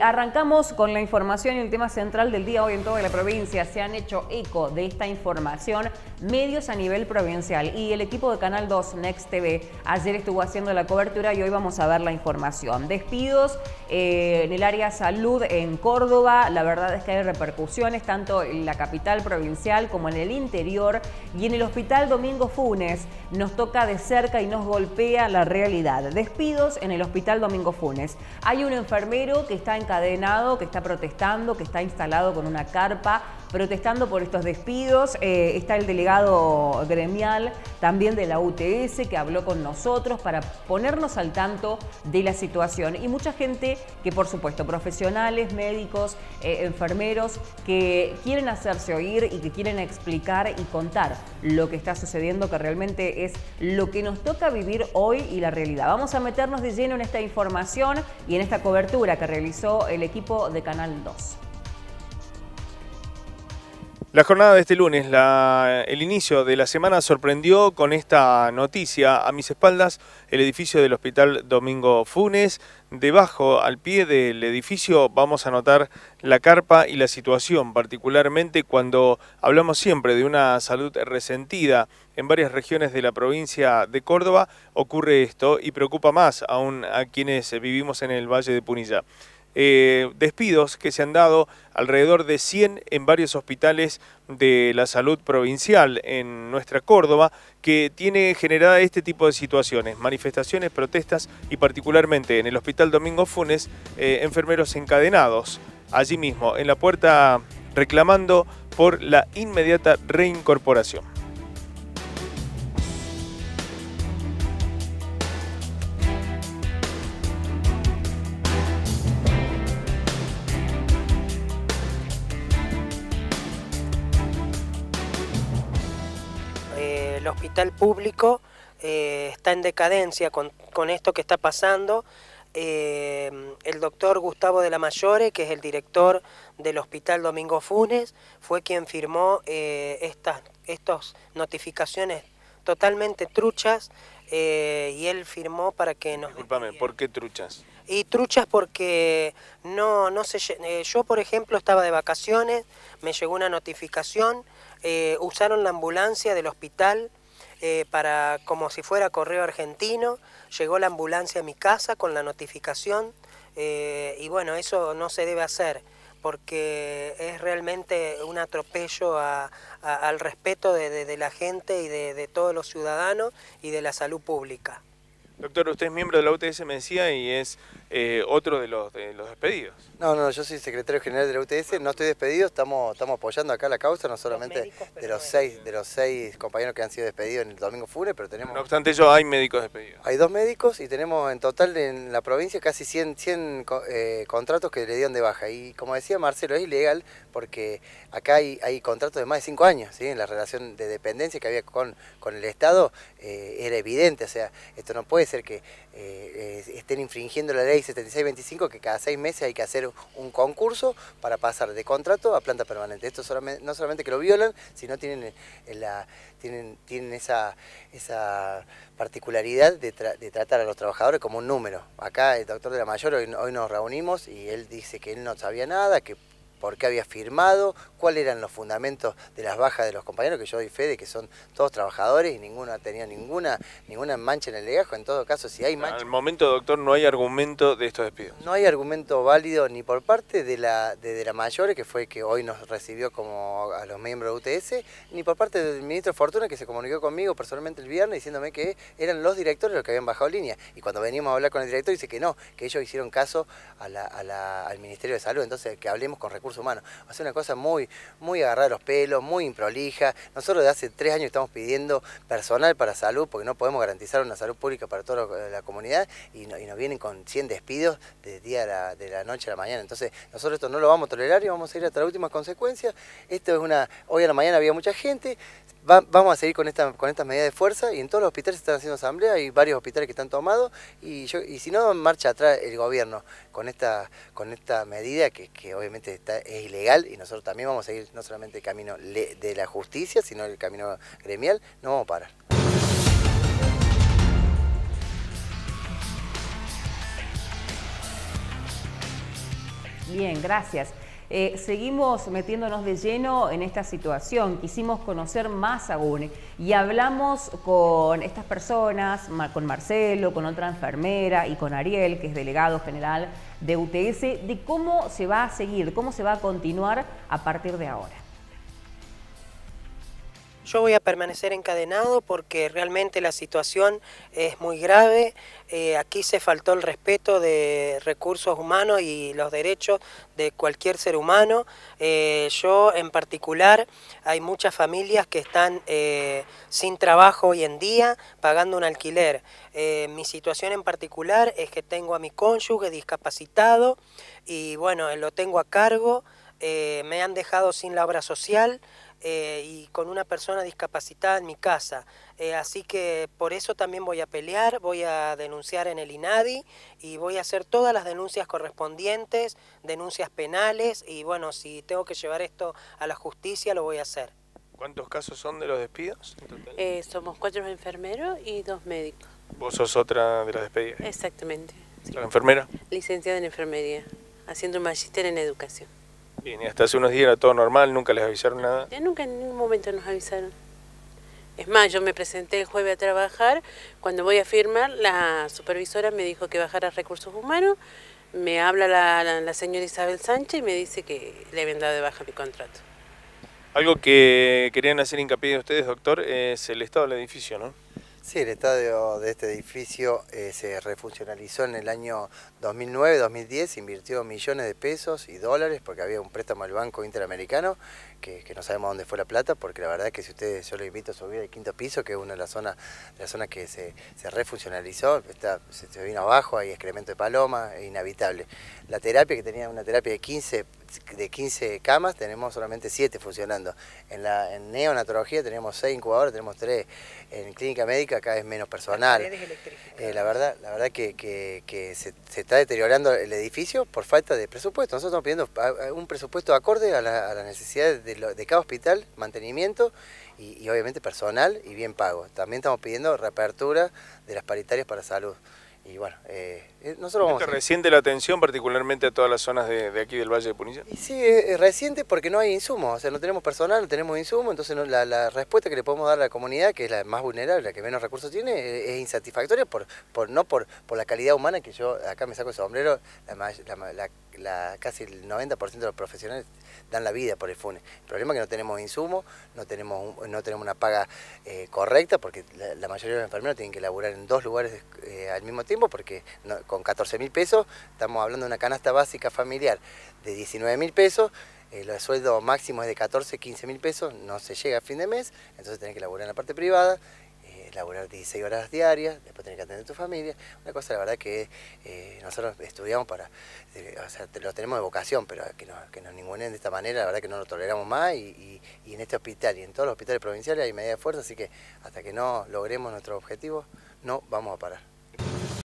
Arrancamos con la información y el tema central del día hoy en toda la provincia. Se han hecho eco de esta información medios a nivel provincial y el equipo de Canal 2 Next TV ayer estuvo haciendo la cobertura y hoy vamos a ver la información. Despidos eh, en el área salud en Córdoba, la verdad es que hay repercusiones tanto en la capital provincial como en el interior y en el hospital Domingo Funes nos toca de cerca y nos golpea la realidad. Despidos en el hospital Domingo Funes. Hay un enfermero que está en encadenado, que está protestando, que está instalado con una carpa, protestando por estos despidos. Eh, está el delegado gremial también de la UTS que habló con nosotros para ponernos al tanto de la situación. Y mucha gente que, por supuesto, profesionales, médicos, eh, enfermeros, que quieren hacerse oír y que quieren explicar y contar lo que está sucediendo, que realmente es lo que nos toca vivir hoy y la realidad. Vamos a meternos de lleno en esta información y en esta cobertura que realizó el equipo de Canal 2. La jornada de este lunes, el inicio de la semana, sorprendió con esta noticia. A mis espaldas, el edificio del Hospital Domingo Funes. Debajo, al pie del edificio, vamos a notar la carpa y la situación, particularmente cuando hablamos siempre de una salud resentida en varias regiones de la provincia de Córdoba. Ocurre esto y preocupa más aún a quienes vivimos en el Valle de Punilla. Eh, despidos que se han dado alrededor de 100 en varios hospitales de la salud provincial en nuestra Córdoba, que tiene generada este tipo de situaciones, manifestaciones, protestas y particularmente en el Hospital Domingo Funes, eh, enfermeros encadenados allí mismo, en la puerta reclamando por la inmediata reincorporación. el hospital público eh, está en decadencia con, esto que está pasando. Eh, el doctor Gustavo de la Mayore, que es el director del Hospital Domingo Funes, fue quien firmó eh, estas notificaciones totalmente truchas y él firmó para que nos... Disculpame, ¿por qué truchas? Y truchas porque no, no se... yo, por ejemplo, estaba de vacaciones, me llegó una notificación eh, usaron la ambulancia del hospital eh, para como si fuera correo argentino, llegó la ambulancia a mi casa con la notificación eh, y bueno, eso no se debe hacer porque es realmente un atropello al respeto de, la gente y de todos los ciudadanos y de la salud pública. Doctor, usted es miembro de la UTS Mencía y es eh, otro de los, despedidos. No, no, yo soy secretario general de la UTS, no estoy despedido, estamos, estamos apoyando acá la causa, no solamente de los seis de los seis compañeros que han sido despedidos en el domingo fúnebre, pero tenemos... No obstante eso, hay médicos despedidos. Hay dos médicos y tenemos en total en la provincia casi 100, 100 eh, contratos que le dieron de baja. Y como decía Marcelo, es ilegal porque acá hay, hay contratos de más de 5 años, ¿sí? en la relación de dependencia que había con, con el Estado eh, era evidente, o sea, esto no puede ser que eh, estén infringiendo la ley 7625 que cada seis meses hay que hacer un concurso para pasar de contrato a planta permanente. Esto no solamente que lo violan, sino tienen, eh, tienen, tienen esa, esa particularidad de, tratar a los trabajadores como un número. Acá el doctor de la mayor hoy, hoy nos reunimos y él dice que él no sabía nada, que por qué había firmado, cuáles eran los fundamentos de las bajas de los compañeros, que yo doy fe de que son todos trabajadores y ninguno ha tenido ninguna, ninguna mancha en el legajo. En todo caso, si hay mancha... Al momento, doctor, no hay argumento de estos despidos. No hay argumento válido ni por parte de la, de, la mayor, que fue que hoy nos recibió como a los miembros de UTS, ni por parte del ministro Fortuna, que se comunicó conmigo personalmente el viernes diciéndome que eran los directores los que habían bajado línea. Y cuando venimos a hablar con el director, dice que no, que ellos hicieron caso al Ministerio de Salud. Entonces, que hablemos con recursos humano, Va a ser una cosa muy, muy agarrada los pelos, muy improlija. Nosotros de hace tres años estamos pidiendo personal para salud porque no podemos garantizar una salud pública para toda la comunidad y, nos vienen con 100 despidos de, día la, de la noche a la mañana. Entonces, nosotros esto no lo vamos a tolerar y vamos a ir hasta las últimas consecuencias. Esto es una... Hoy a la mañana había mucha gente, vamos a seguir con esta, con estas medidas de fuerza y en todos los hospitales se están haciendo asamblea hay varios hospitales que están tomados y, yo, y si no, marcha atrás el gobierno con esta, con esta medida que, obviamente está, es ilegal y nosotros también vamos a seguir no solamente el camino de la justicia, sino el camino gremial, no vamos a parar. Bien, gracias. Eh, seguimos metiéndonos de lleno en esta situación. Quisimos conocer más aún y hablamos con estas personas, con Marcelo, con otra enfermera y con Ariel, que es delegado general de UTS, de cómo se va a seguir, cómo se va a continuar a partir de ahora. Yo voy a permanecer encadenado porque realmente la situación es muy grave. Eh, aquí se faltó el respeto de recursos humanos y los derechos de cualquier ser humano. Eh, yo en particular, hay muchas familias que están eh, sin trabajo hoy en día, pagando un alquiler. mi situación en particular es que tengo a mi cónyuge discapacitado y bueno, lo tengo a cargo. Eh, me han dejado sin la obra social eh, y con una persona discapacitada en mi casa. Eh, así que por eso también voy a pelear, voy a denunciar en el INADI y voy a hacer todas las denuncias correspondientes, denuncias penales y bueno, si tengo que llevar esto a la justicia lo voy a hacer. ¿Cuántos casos son de los despidos? somos cuatro enfermeros y dos médicos. ¿Vos sos otra de las despedidas? Exactamente. ¿La enfermera? Licenciada en enfermería, haciendo un magíster en educación. Bien, y hasta hace unos días era todo normal, nunca les avisaron nada. Ya nunca en ningún momento nos avisaron. Es más, yo me presenté el jueves a trabajar, cuando voy a firmar, la supervisora me dijo que bajara recursos humanos, me habla la, la señora Isabel Sánchez y me dice que le habían dado de baja mi contrato. Algo que querían hacer hincapié de ustedes, doctor, es el estado del edificio, ¿no? Sí, el estadio de este edificio eh, se refuncionalizó en el año 2009-2010, invirtió millones de pesos y dólares porque había un préstamo al Banco Interamericano que, no sabemos dónde fue la plata, porque la verdad que si ustedes, yo les invito a subir al quinto piso, que es una de las zonas, que se, se refuncionalizó, está, se, vino abajo, hay excremento de paloma, es inhabitable. La terapia, que tenía una terapia de 15, de 15 camas, tenemos solamente 7 funcionando. En la neonatología tenemos 6 incubadores... tenemos 3. En clínica médica cada vez menos personal. Eh, la verdad, la verdad que, se, está deteriorando el edificio por falta de presupuesto. Nosotros estamos pidiendo un presupuesto acorde a, la, necesidad... necesidades de de, cada hospital, mantenimiento y obviamente personal y bien pago. También estamos pidiendo reapertura de las paritarias para salud y bueno, eh, eh, nosotros vamos... reciente la atención particularmente a todas las zonas de, aquí del Valle de Punilla? sí, es reciente porque no hay insumo o sea, no tenemos personal, no tenemos insumos, entonces la, respuesta que le podemos dar a la comunidad, que es la más vulnerable, la que menos recursos tiene, e, es, insatisfactoria, por, por, no por, por la calidad humana, que yo acá me saco el sombrero, la, casi el 90% de los profesionales dan la vida por el FUNE. El problema es que no tenemos insumos, no tenemos, no tenemos una paga eh, correcta, porque la, mayoría de los enfermeros tienen que laburar en dos lugares al mismo tiempo, porque con 14 mil pesos estamos hablando de una canasta básica familiar de 19 mil pesos, eh, el sueldo máximo es de 14, 15 mil pesos, no se llega a fin de mes, entonces tenés que laburar en la parte privada, eh, laburar 16 horas diarias, después tenés que atender a tu familia, una cosa la verdad que eh, nosotros estudiamos para, eh, o sea, lo tenemos de vocación, pero que nos, que ningunen de esta manera, la verdad que no lo toleramos más y, en este hospital y en todos los hospitales provinciales hay media fuerza, así que hasta que no logremos nuestro objetivo, no vamos a parar.